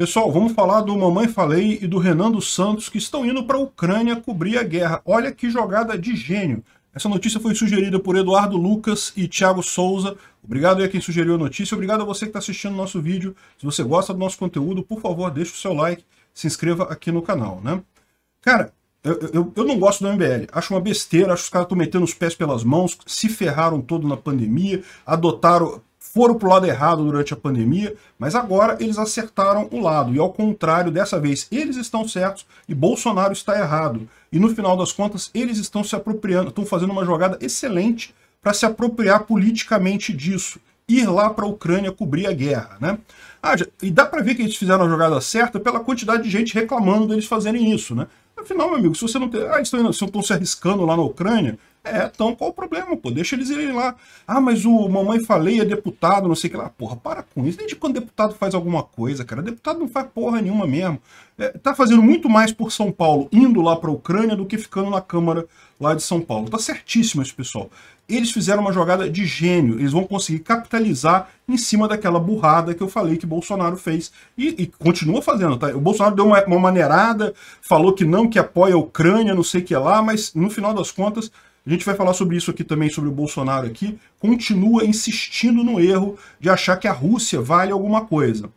Pessoal, vamos falar do Mamãe Falei e do Renan dos Santos, que estão indo para a Ucrânia cobrir a guerra. Olha que jogada de gênio. Essa notícia foi sugerida por Eduardo Lucas e Thiago Souza. Obrigado a quem sugeriu a notícia. Obrigado a você que está assistindo o nosso vídeo. Se você gosta do nosso conteúdo, por favor, deixe o seu like, se inscreva aqui no canal, né? Cara, eu, eu, eu não gosto do MBL. Acho uma besteira, acho que os caras estão metendo os pés pelas mãos, se ferraram todo na pandemia, adotaram foram para o lado errado durante a pandemia, mas agora eles acertaram o lado. E ao contrário, dessa vez eles estão certos e Bolsonaro está errado. E no final das contas, eles estão se apropriando, estão fazendo uma jogada excelente para se apropriar politicamente disso. Ir lá para a Ucrânia cobrir a guerra, né? Ah, e dá para ver que eles fizeram a jogada certa pela quantidade de gente reclamando deles fazerem isso, né? Afinal, meu amigo, se você não tem. Ah, estão, se arriscando lá na Ucrânia, é, então qual o problema, pô? Deixa eles irem lá. Ah, mas o mamãe falei é deputado, não sei o que lá. Porra, para com isso. Desde quando deputado faz alguma coisa, cara. Deputado não faz porra nenhuma mesmo. É, tá fazendo muito mais por São Paulo indo lá pra Ucrânia do que ficando na Câmara lá de São Paulo. Tá certíssimo esse pessoal. Eles fizeram uma jogada de gênio. Eles vão conseguir capitalizar em cima daquela burrada que eu falei que Bolsonaro fez. E, e continua fazendo, tá? O Bolsonaro deu uma, uma maneirada, falou que não, que apoia a Ucrânia, não sei o que lá, mas no final das contas a gente vai falar sobre isso aqui também, sobre o Bolsonaro aqui. Continua insistindo no erro de achar que a Rússia vale alguma coisa.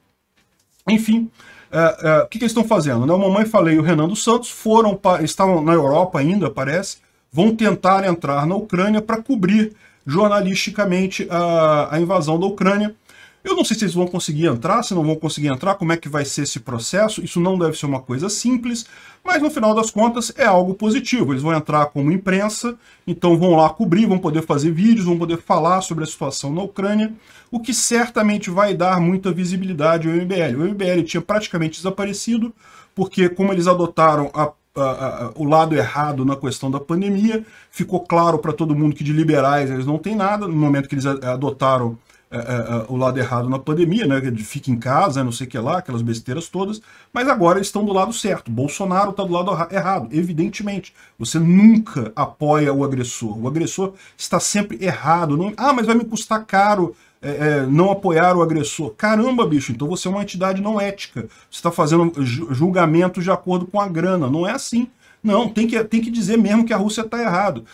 Enfim, é, é, o que, que, eles estão fazendo? Né? O Mamãe Falei e o Renan dos Santos foram para, estavam na Europa ainda, parece, vão tentar entrar na Ucrânia para cobrir jornalisticamente a, a invasão da Ucrânia. Eu não sei se eles vão conseguir entrar, se não vão conseguir entrar, como é que vai ser esse processo. Isso não deve ser uma coisa simples, mas no final das contas é algo positivo. Eles vão entrar como imprensa, então vão lá cobrir, vão poder fazer vídeos, vão poder falar sobre a situação na Ucrânia, o que certamente vai dar muita visibilidade ao MBL. O MBL tinha praticamente desaparecido, porque como eles adotaram a o lado errado na questão da pandemia. Ficou claro para todo mundo que de liberais eles não têm nada. No momento que eles adotaram é, é, é, o lado errado na pandemia, né? fica em casa, não sei o que lá, aquelas besteiras todas. Mas agora eles estão do lado certo. Bolsonaro está do lado errado, evidentemente. Você nunca apoia o agressor. O agressor está sempre errado. Não... Ah, mas vai me custar caro. É, não apoiar o agressor. Caramba, bicho, então você é uma entidade não ética. Você está fazendo julgamentos de acordo com a grana. Não é assim. Não, tem que, tem que dizer mesmo que a Rússia está errado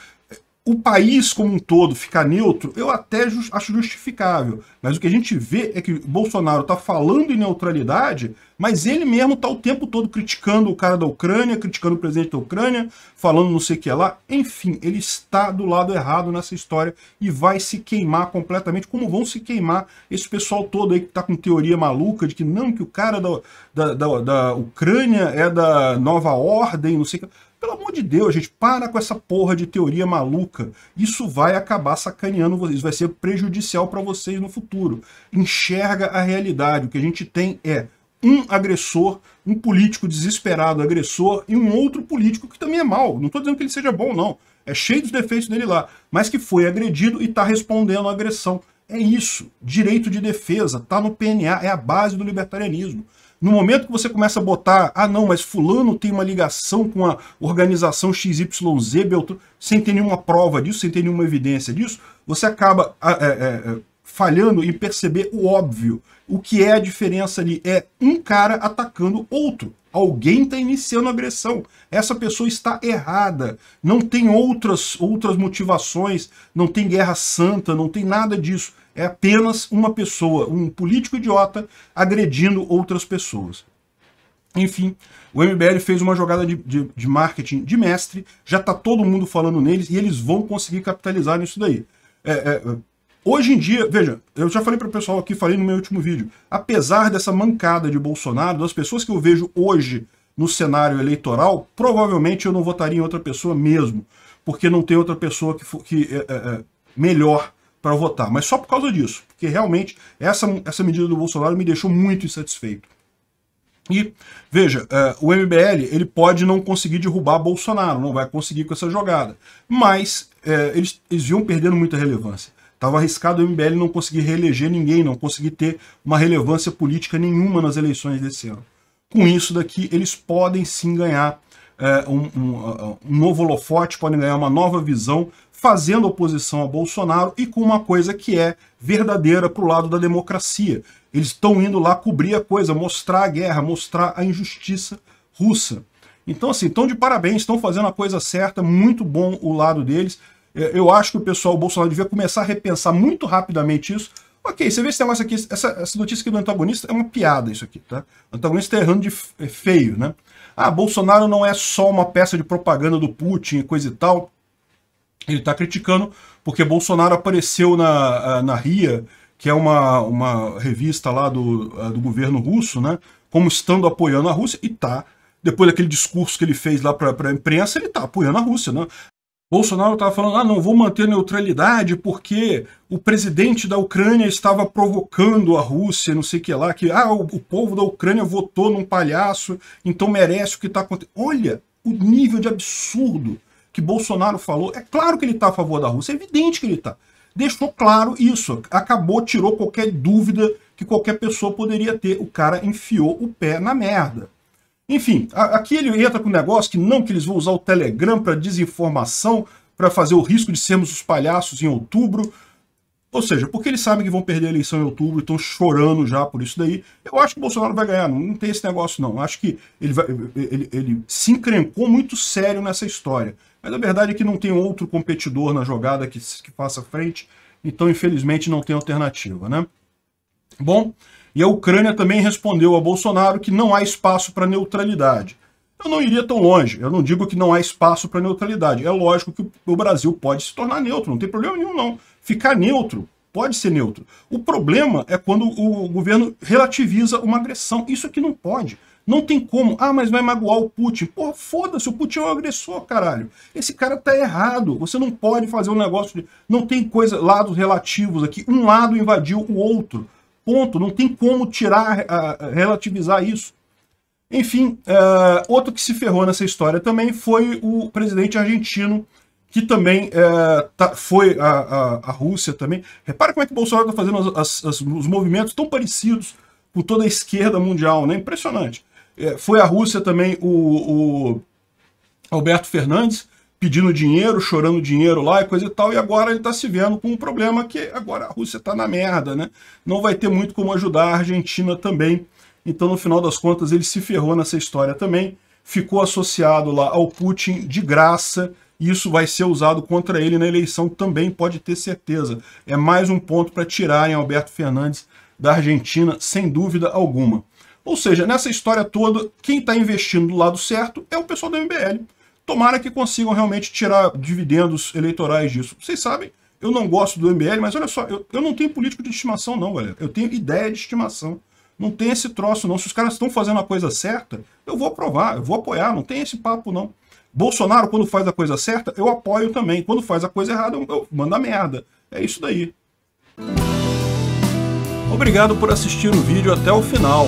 o país como um todo ficar neutro, eu até just, acho justificável. Mas o que a gente vê é que Bolsonaro está falando em neutralidade, mas ele mesmo está o tempo todo criticando o cara da Ucrânia, criticando o presidente da Ucrânia, falando não sei o que lá. Enfim, ele está do lado errado nessa história e vai se queimar completamente, como vão se queimar esse pessoal todo aí que está com teoria maluca de que não, que o cara da, da, da, da Ucrânia é da nova ordem, não sei o que. Pelo amor de Deus, gente, para com essa porra de teoria maluca. Isso vai acabar sacaneando vocês, vai ser prejudicial para vocês no futuro. Enxerga a realidade. O que a gente tem é um agressor, um político desesperado agressor e um outro político que também é mal. Não estou dizendo que ele seja bom, não. É cheio dos defeitos dele lá, mas que foi agredido e está respondendo a agressão. É isso. Direito de defesa, tá no PNA, é a base do libertarianismo. No momento que você começa a botar, ah não, mas fulano tem uma ligação com a organização XYZ, Beltrão, sem ter nenhuma prova disso, sem ter nenhuma evidência disso, você acaba ah, é, é, é falhando em perceber o óbvio. O que é a diferença ali? É um cara atacando outro. Alguém está iniciando agressão. Essa pessoa está errada. Não tem outras, outras motivações, não tem guerra santa, não tem nada disso. É apenas uma pessoa, um político idiota, agredindo outras pessoas. Enfim, o MBL fez uma jogada de, de, de marketing de mestre, já está todo mundo falando neles e eles vão conseguir capitalizar nisso daí. É, é, Hoje em dia, veja, eu já falei para o pessoal aqui, falei no meu último vídeo, apesar dessa mancada de Bolsonaro, das pessoas que eu vejo hoje no cenário eleitoral, provavelmente eu não votaria em outra pessoa mesmo, porque não tem outra pessoa que, que é, é, é melhor para votar. Mas só por causa disso, porque realmente essa, essa medida do Bolsonaro me deixou muito insatisfeito. E, veja, uh, o MBL ele pode não conseguir derrubar Bolsonaro, não vai conseguir com essa jogada. Mas uh, eles, eles iam perdendo muita relevância. Estava arriscado o MBL não conseguir reeleger ninguém, não conseguir ter uma relevância política nenhuma nas eleições desse ano. Com isso daqui, eles podem sim ganhar é, um, um, um novo holofote, podem ganhar uma nova visão, fazendo oposição a Bolsonaro e com uma coisa que é verdadeira para o lado da democracia. Eles estão indo lá cobrir a coisa, mostrar a guerra, mostrar a injustiça russa. Então, assim, estão de parabéns, estão fazendo a coisa certa, muito bom o lado deles. É, eu acho que o pessoal, o Bolsonaro, devia começar a repensar muito rapidamente isso. Ok, você vê esse negócio aqui, essa, essa notícia aqui do antagonista é uma piada isso aqui, tá? O antagonista tá errando de é feio, né? Ah, Bolsonaro não é só uma peça de propaganda do Putin e coisa e tal. Ele está criticando porque Bolsonaro apareceu na, na RIA, que é uma, uma revista lá do, do governo russo, né? Como estando apoiando a Rússia e tá depois daquele discurso que ele fez lá para a imprensa, ele está apoiando a Rússia. Né? Bolsonaro estava falando: ah, não vou manter a neutralidade porque o presidente da Ucrânia estava provocando a Rússia, não sei o que lá, que ah, o, o povo da Ucrânia votou num palhaço, então merece o que está acontecendo. Olha o nível de absurdo que Bolsonaro falou. É claro que ele está a favor da Rússia, é evidente que ele está. Deixou claro isso, acabou, tirou qualquer dúvida que qualquer pessoa poderia ter. O cara enfiou o pé na merda. Enfim, aqui ele entra com um negócio que não que eles vão usar o Telegram para desinformação, para fazer o risco de sermos os palhaços em outubro. Ou seja, porque eles sabem que vão perder a eleição em outubro, estão chorando já por isso daí. Eu acho que o Bolsonaro vai ganhar, não, não tem esse negócio não. Eu acho que ele, vai, ele, ele se encrencou muito sério nessa história. Mas a verdade é que não tem outro competidor na jogada que, que faça frente, então infelizmente não tem alternativa, né? Bom, e a Ucrânia também respondeu a Bolsonaro que não há espaço para neutralidade. Eu não iria tão longe, eu não digo que não há espaço para neutralidade. É lógico que o Brasil pode se tornar neutro, não tem problema nenhum não. Ficar neutro pode ser neutro. O problema é quando o governo relativiza uma agressão. Isso aqui não pode. Não tem como. Ah, mas vai magoar o Putin. Porra, foda-se, o Putin é um agressor, caralho. Esse cara tá errado. Você não pode fazer um negócio de... Não tem coisa, lados relativos aqui. Um lado invadiu o outro. Ponto. Não tem como tirar, relativizar isso. Enfim, uh, outro que se ferrou nessa história também foi o presidente argentino, que também uh, tá, foi a, a, a, Rússia também. Repara como é que Bolsonaro está fazendo as, as, os movimentos tão parecidos com toda a esquerda mundial, né? Impressionante. Uh, foi a Rússia também o, o Alberto Fernandes, pedindo dinheiro, chorando dinheiro lá e coisa e tal, e agora ele está se vendo com um problema que agora a Rússia está na merda, né? Não vai ter muito como ajudar a Argentina também. Então, no final das contas, ele se ferrou nessa história também, ficou associado lá ao Putin de graça, e isso vai ser usado contra ele na eleição também, pode ter certeza. É mais um ponto para tirarem Alberto Fernandes da Argentina, sem dúvida alguma. Ou seja, nessa história toda, quem está investindo do lado certo é o pessoal do MBL Tomara que consigam realmente tirar dividendos eleitorais disso. Vocês sabem, eu não gosto do MBL, mas olha só, eu, eu não tenho político de estimação não, galera. Eu tenho ideia de estimação. Não tem esse troço não. Se os caras estão fazendo a coisa certa, eu vou aprovar, eu vou apoiar, não tem esse papo não. Bolsonaro, quando faz a coisa certa, eu apoio também. Quando faz a coisa errada, eu, eu mando a merda. É isso daí. Obrigado por assistir o vídeo até o final.